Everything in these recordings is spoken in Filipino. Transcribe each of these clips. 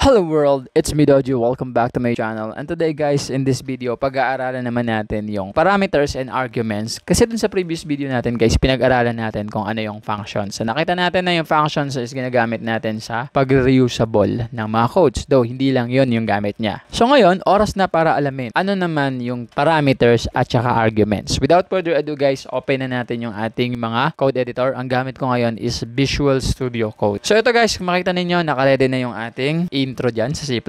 Hello world, it's me Dojo. Welcome back to my channel. And today guys, in this video, pag-aaralan naman natin yung parameters and arguments. Kasi dun sa previous video natin guys, pinag-aralan natin kung ano yung functions. So nakita natin na yung functions is ginagamit natin sa pag-reusable ng mga codes. Though hindi lang yun yung gamit niya. So ngayon, oras na para alamin ano naman yung parameters at saka arguments. Without further ado guys, open na natin yung ating mga code editor. Ang gamit ko ngayon is Visual Studio Code. So ito guys, kung makita ninyo, nakaredy na yung ating intro dyan sa C++.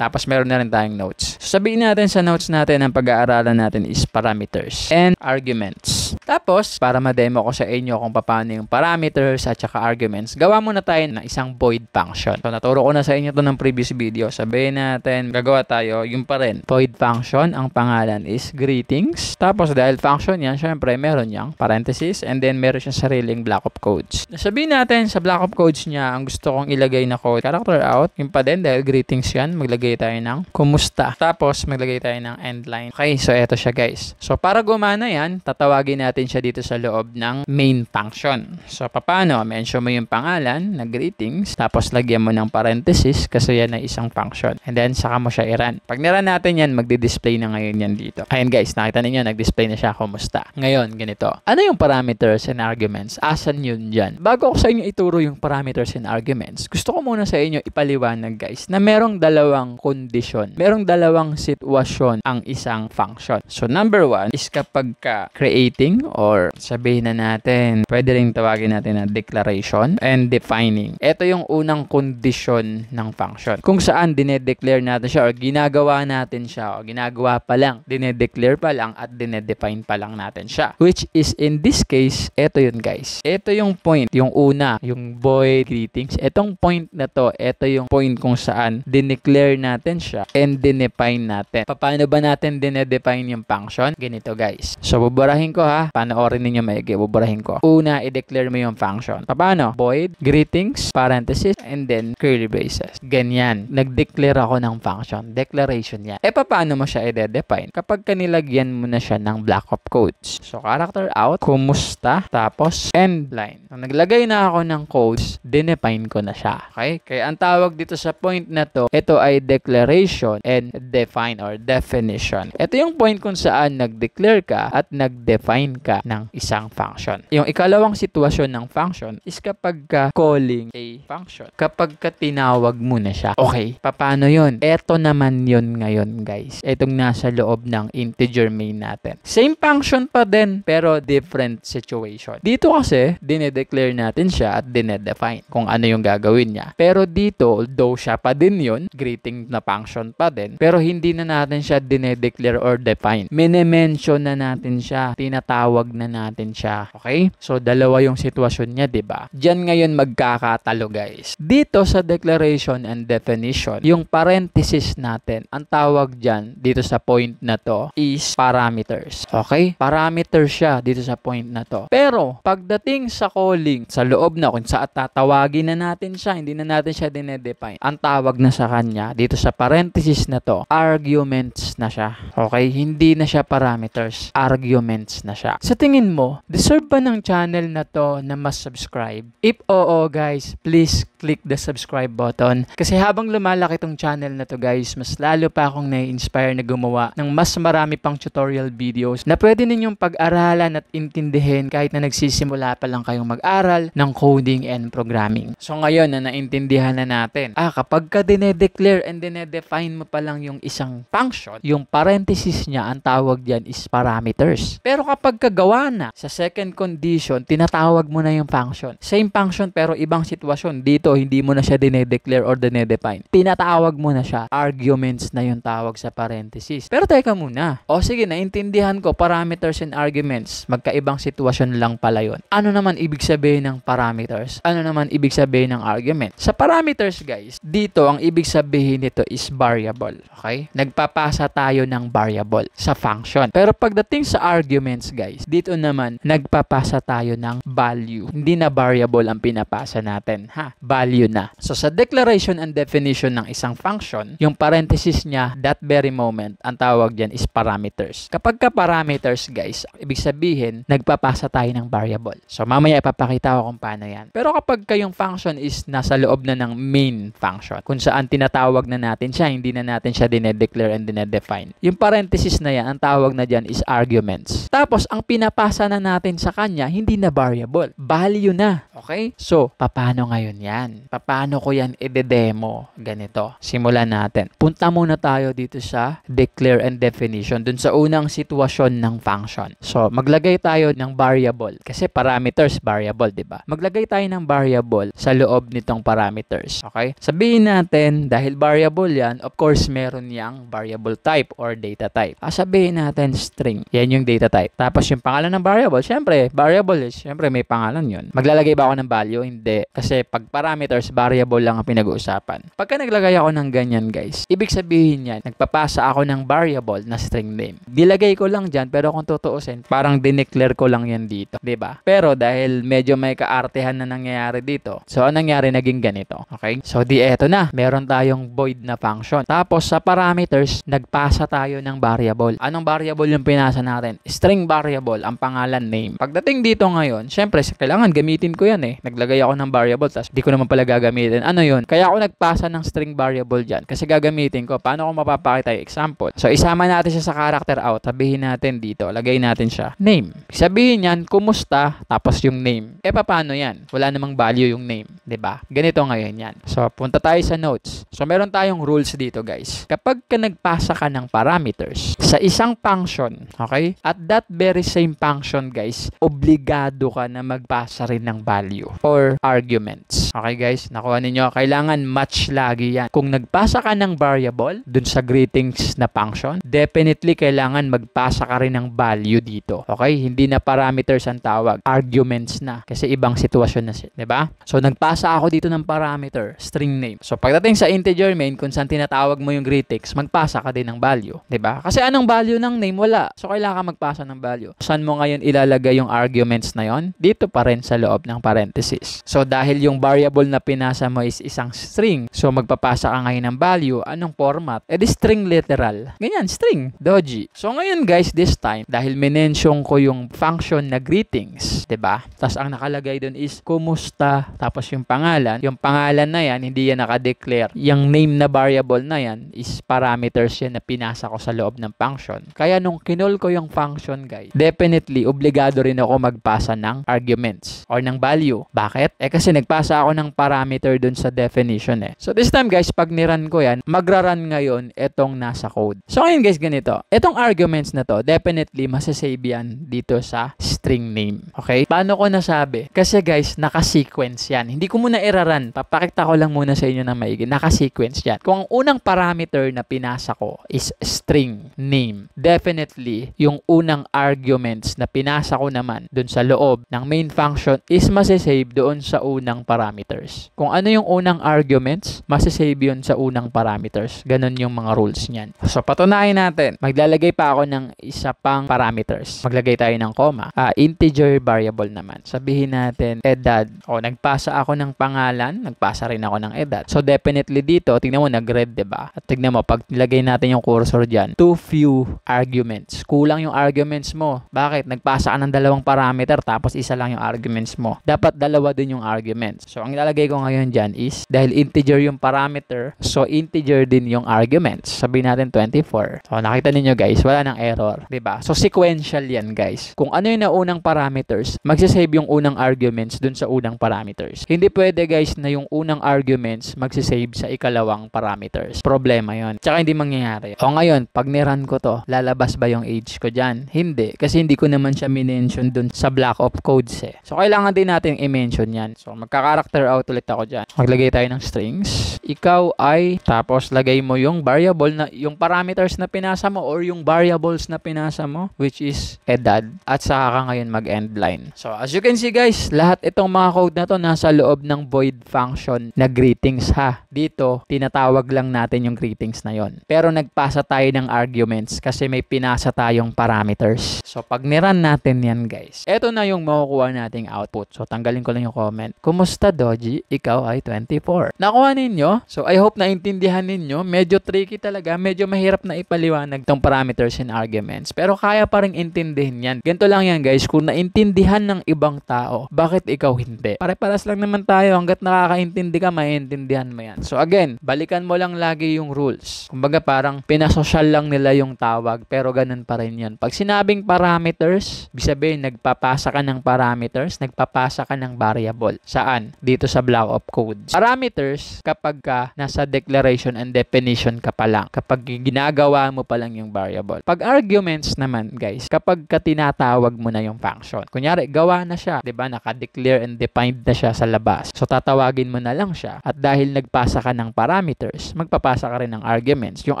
Tapos meron na rin tayong notes. So sabihin natin sa notes natin, ang pag-aaralan natin is parameters and arguments. Tapos, para ma-demo ko sa inyo kung paano yung parameters at saka arguments, gawa muna tayo ng isang void function. So naturo ko na sa inyo to ng previous video. Sabihin natin, gagawa tayo, yung pa rin. Void function, ang pangalan is greetings. Tapos dahil function yan, syempre meron niyang parenthesis and then meron siyang sariling block of codes. Sabihin natin sa block of codes niya, ang gusto kong ilagay na code, character out, yung pa din dahil greetings yan. Maglagay tayo ng kumusta. Tapos, maglagay tayo ng end line. Okay, so eto siya guys. So, para gumana yan, tatawagin natin siya dito sa loob ng main function. So, paano? Mention mo yung pangalan na greetings. Tapos, lagyan mo ng parenthesis kasi yan ay isang function. And then, saka mo siya i-run. Pag niran natin yan, magdi-display na ngayon yan dito. Ayan guys, nakita ninyo, nag-display na siya kumusta. Ngayon, ganito. Ano yung parameters and arguments? Asan yun dyan? Bago ko sa inyo ituro yung parameters and arguments, gusto ko muna sa inyo ipaliwanag guys na merong dalawang kondisyon. Merong dalawang sitwasyon ang isang function. So number one is kapag ka creating or sabihin na natin, pwede rin tawagin natin na declaration and defining. Ito yung unang kondisyon ng function. Kung saan dinedeclare natin siya or ginagawa natin siya o ginagawa pa lang, dinedeclare pa lang at dinedefine pa lang natin siya. Which is in this case, ito yun guys. Ito yung point. Yung una, yung boy greetings. Etong point na to, ito yung point kung saan dineclare natin siya and dinefine natin. Paano ba natin dinedefine yung function? Ganito guys. So buburahin ko ha. Panoorin ninyo maigi. Buburahin ko. Una, i-declare mo yung function. Paano? Void, greetings, parenthesis, and then curly braces. Ganyan. Nag-declare ako ng function. Declaration yan. E paano mo siya i-define? Kapag kanilagyan mo na siya ng block of codes. So character out, kumusta, tapos end line. Nung naglagay na ako ng codes, dinefine ko na siya. Okay? Kaya ang tawag dito sa point na to, ito ay declaration and define or definition. Ito yung point kung saan nag-declare ka at nag-define ka ng isang function. Yung ikalawang sitwasyon ng function is kapag ka calling a function. Kapag ka tinawag mo na siya. Okay, paano yon? Ito naman yon ngayon guys. Itong nasa loob ng integer main natin. Same function pa din pero different situation. Dito kasi, dinedeclare natin siya at dinedefine kung ano yung gagawin niya. Pero dito, although siya pa din yun, greeting na function pa din, pero hindi na natin siya dinedeclare or define. mine na natin siya, tinatawag na natin siya, okay? So, dalawa yung sitwasyon niya, di ba? Diyan ngayon magkakatalo, guys. Dito sa declaration and definition, yung parenthesis natin, ang tawag diyan dito sa point na to is parameters, okay? Parameters siya dito sa point na to. Pero, pagdating sa calling, sa loob na kung saan tatawagin na natin siya, hindi na natin siya dinedefine. Ang ang tawag na sa kanya dito sa parenthesis na to, arguments na siya. Okay? Hindi na siya parameters. Arguments na siya. Sa tingin mo, deserve ba ng channel na to na mas subscribe? If oo guys, please click the subscribe button. Kasi habang lumalaki tong channel na to guys, mas lalo pa akong nai-inspire na gumawa ng mas marami pang tutorial videos na pwede ninyong pag-aralan at intindihin kahit na nagsisimula pa lang kayong mag-aral ng coding and programming. So ngayon na naintindihan na natin, ah, kapag ka dinedeclare and dinedefine mo pa lang yung isang function, yung parenthesis niya, ang tawag diyan is parameters. Pero kapag kagawa na, sa second condition, tinatawag mo na yung function. Same function pero ibang sitwasyon. Dito, hindi mo na siya dinedeclare or dinedefine. Tinatawag mo na siya. Arguments na yung tawag sa parenthesis. Pero teka muna. O sige, naintindihan ko, parameters and arguments. Magkaibang sitwasyon lang pala yun. Ano naman ibig sabihin ng parameters? Ano naman ibig sabihin ng argument? Sa parameters, guys, dito, ang ibig sabihin nito is variable. Okay? Nagpapasa tayo ng variable sa function. Pero pagdating sa arguments, guys, dito naman, nagpapasa tayo ng value. Hindi na variable ang pinapasa natin. Ha? Value na. So, sa declaration and definition ng isang function, yung parenthesis niya, that very moment, ang tawag dyan is parameters. Kapag ka parameters, guys, ibig sabihin, nagpapasa tayo ng variable. So, mamaya ipapakita ko kung paano yan. Pero kapag kayong function is nasa loob na ng main function, function kung saan tinatawag na natin siya, hindi na natin siya dinedeclare and dinedefine. Yung parenthesis na yan, ang tawag na diyan is arguments. Tapos, ang pinapasa na natin sa kanya, hindi na variable. Value na. Okay? So, paano ngayon yan? Paano ko yan i demo Ganito. Simulan natin. Punta muna tayo dito sa declare and definition. Dun sa unang sitwasyon ng function. So, maglagay tayo ng variable. Kasi parameters, variable, di ba? Maglagay tayo ng variable sa loob nitong parameters. Okay? Sabihin natin, dahil variable yan, of course, meron yang variable type or data type. Ah, sabihin natin string. Yan yung data type type. Tapos yung pangalan ng variable, syempre, variable is, syempre may pangalan yon. Maglalagay ba ako ng value? Hindi. Kasi pag parameters, variable lang ang pinag-uusapan. Pagka naglagay ako ng ganyan guys, ibig sabihin yan, nagpapasa ako ng variable na string name. Dilagay ko lang dyan, pero kung tutuusin, parang dineclare ko lang yan dito. ba? Diba? Pero dahil medyo may kaartehan na nangyayari dito, so anong nangyari naging ganito? Okay? So di eto na, meron tayong void na function. Tapos sa parameters, nagpasa tayo ng variable. Anong variable yung pinasa natin? String string variable ang pangalan name. Pagdating dito ngayon, syempre, kailangan gamitin ko yan eh. Naglagay ako ng variable, tapos di ko naman pala gagamitin. Ano yun? Kaya ako nagpasa ng string variable dyan. Kasi gagamitin ko, paano ko mapapakita yung example? So, isama natin siya sa character out. Sabihin natin dito, lagay natin siya, name. Sabihin yan, kumusta, tapos yung name. E, paano yan? Wala namang value yung name. ba? Diba? Ganito ngayon yan. So, punta tayo sa notes. So, meron tayong rules dito, guys. Kapag ka nagpasa ka ng parameters sa isang function, okay? At that that very same function guys, obligado ka na magpasa rin ng value or arguments. Okay guys, nakuha ninyo. Kailangan match lagi yan. Kung nagpasa ka ng variable dun sa greetings na function, definitely kailangan magpasa ka rin ng value dito. Okay? Hindi na parameters ang tawag. Arguments na. Kasi ibang sitwasyon na siya. ba? Diba? So, nagpasa ako dito ng parameter, string name. So, pagdating sa integer main, kung saan tinatawag mo yung greetings, magpasa ka din ng value. ba? Diba? Kasi anong value ng name? Wala. So, kailangan magpasa ng value. Saan mo ngayon ilalagay yung arguments na yon? Dito pa rin sa loob ng parenthesis. So, dahil yung variable na pinasa mo is isang string, so magpapasa ka ngayon ng value, anong format? E di string literal. Ganyan, string. Doji. So, ngayon guys, this time, dahil minention ko yung function na greetings, ba? Diba? Tapos, ang nakalagay doon is, kumusta? Tapos, yung pangalan. Yung pangalan na yan, hindi yan nakadeclare. Yung name na variable na yan is parameters yan na pinasa ko sa loob ng function. Kaya, nung kinol ko yung function discussion guide, definitely obligado rin ako magpasa ng arguments or ng value. Bakit? Eh kasi nagpasa ako ng parameter dun sa definition eh. So this time guys, pag niran ko yan, magra-run ngayon itong nasa code. So ngayon guys, ganito. Itong arguments na to, definitely masasave yan dito sa string name. Okay? Paano ko nasabi? Kasi guys, naka-sequence yan. Hindi ko muna iraran. Papakita ko lang muna sa inyo na maigi. Naka-sequence yan. Kung ang unang parameter na pinasa ko is string name, definitely yung unang arguments na pinasa ko naman dun sa loob ng main function is masisave doon sa unang parameters. Kung ano yung unang arguments, masisave yun sa unang parameters. Ganun yung mga rules niyan. So, patunayan natin. Maglalagay pa ako ng isa pang parameters. Maglagay tayo ng comma. Uh, integer variable naman. Sabihin natin, edad. O, nagpasa ako ng pangalan, nagpasa rin ako ng edad. So, definitely dito, tingnan mo, nag-red, ba diba? At tingnan mo, pag nilagay natin yung cursor dyan, too few arguments. Kulang yung arguments arguments mo. Bakit? Nagpasa ka ng dalawang parameter tapos isa lang yung arguments mo. Dapat dalawa din yung arguments. So, ang ilalagay ko ngayon dyan is, dahil integer yung parameter, so integer din yung arguments. Sabihin natin 24. So, nakita ninyo guys, wala nang error. ba? Diba? So, sequential yan guys. Kung ano yung naunang parameters, magsisave yung unang arguments dun sa unang parameters. Hindi pwede guys na yung unang arguments magsisave sa ikalawang parameters. Problema yon. Tsaka hindi mangyayari. O ngayon, pag niran ko to, lalabas ba yung age ko dyan? Hindi hindi, kasi hindi ko naman siya minention dun sa block of codes eh. So, kailangan din natin i-mention yan. So, magka-character out ulit ako dyan. Maglagay tayo ng strings. Ikaw ay, tapos lagay mo yung variable na, yung parameters na pinasa mo or yung variables na pinasa mo, which is edad. At saka ka ngayon mag-end line. So, as you can see guys, lahat itong mga code na to nasa loob ng void function na greetings ha. Dito, tinatawag lang natin yung greetings na yon. Pero nagpasa tayo ng arguments kasi may pinasa tayong parameters hours. So, pag niran natin yan, guys, eto na yung makukuha nating output. So, tanggalin ko lang yung comment. Kumusta, Doji? Ikaw ay 24. Nakuha ninyo? So, I hope naintindihan ninyo. Medyo tricky talaga. Medyo mahirap na ipaliwanag tong parameters and arguments. Pero, kaya pa rin intindihin yan. Ganito lang yan, guys. Kung naintindihan ng ibang tao, bakit ikaw hindi? Pare-paras lang naman tayo. Hanggat nakakaintindi ka, maintindihan mo yan. So, again, balikan mo lang lagi yung rules. Kumbaga, parang pinasosyal lang nila yung tawag. Pero, ganun pa rin yan. Pag sinabi sinabing parameters, bisabihin nagpapasa ka ng parameters, nagpapasa ka ng variable. Saan? Dito sa block of code. Parameters, kapag ka nasa declaration and definition ka pa lang. Kapag ginagawa mo pa lang yung variable. Pag arguments naman, guys, kapag ka tinatawag mo na yung function. Kunyari, gawa na siya. ba diba? Naka-declare and defined na siya sa labas. So, tatawagin mo na lang siya. At dahil nagpasa ka ng parameters, magpapasa ka rin ng arguments. Yung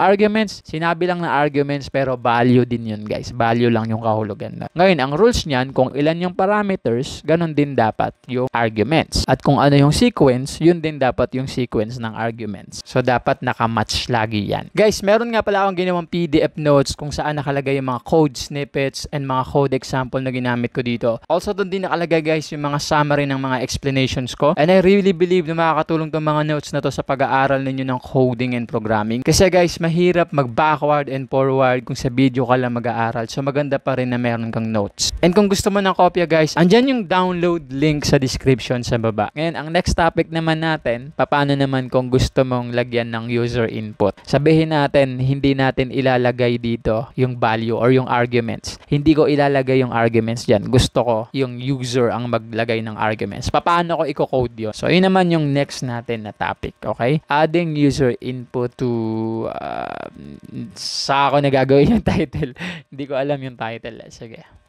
arguments, sinabi lang na arguments pero value din yun, guys. Value value lang yung kahulugan na. Ngayon, ang rules niyan, kung ilan yung parameters, ganun din dapat yung arguments. At kung ano yung sequence, yun din dapat yung sequence ng arguments. So, dapat nakamatch lagi yan. Guys, meron nga pala akong ginawang PDF notes kung saan nakalagay yung mga code snippets and mga code example na ginamit ko dito. Also, doon din nakalagay guys yung mga summary ng mga explanations ko. And I really believe na makakatulong tong mga notes na to sa pag-aaral ninyo ng coding and programming. Kasi guys, mahirap mag-backward and forward kung sa video ka lang mag-aaral. So, mag maganda pa rin na meron kang notes. And kung gusto mo ng kopya guys, andyan yung download link sa description sa baba. Ngayon, ang next topic naman natin, paano naman kung gusto mong lagyan ng user input. Sabihin natin, hindi natin ilalagay dito yung value or yung arguments. Hindi ko ilalagay yung arguments dyan. Gusto ko yung user ang maglagay ng arguments. Paano ko i-code yun? So, yun naman yung next natin na topic, okay? Adding user input to... Uh, sa ako nagagawin yung title. hindi ko alam yung title. Eh. Sige.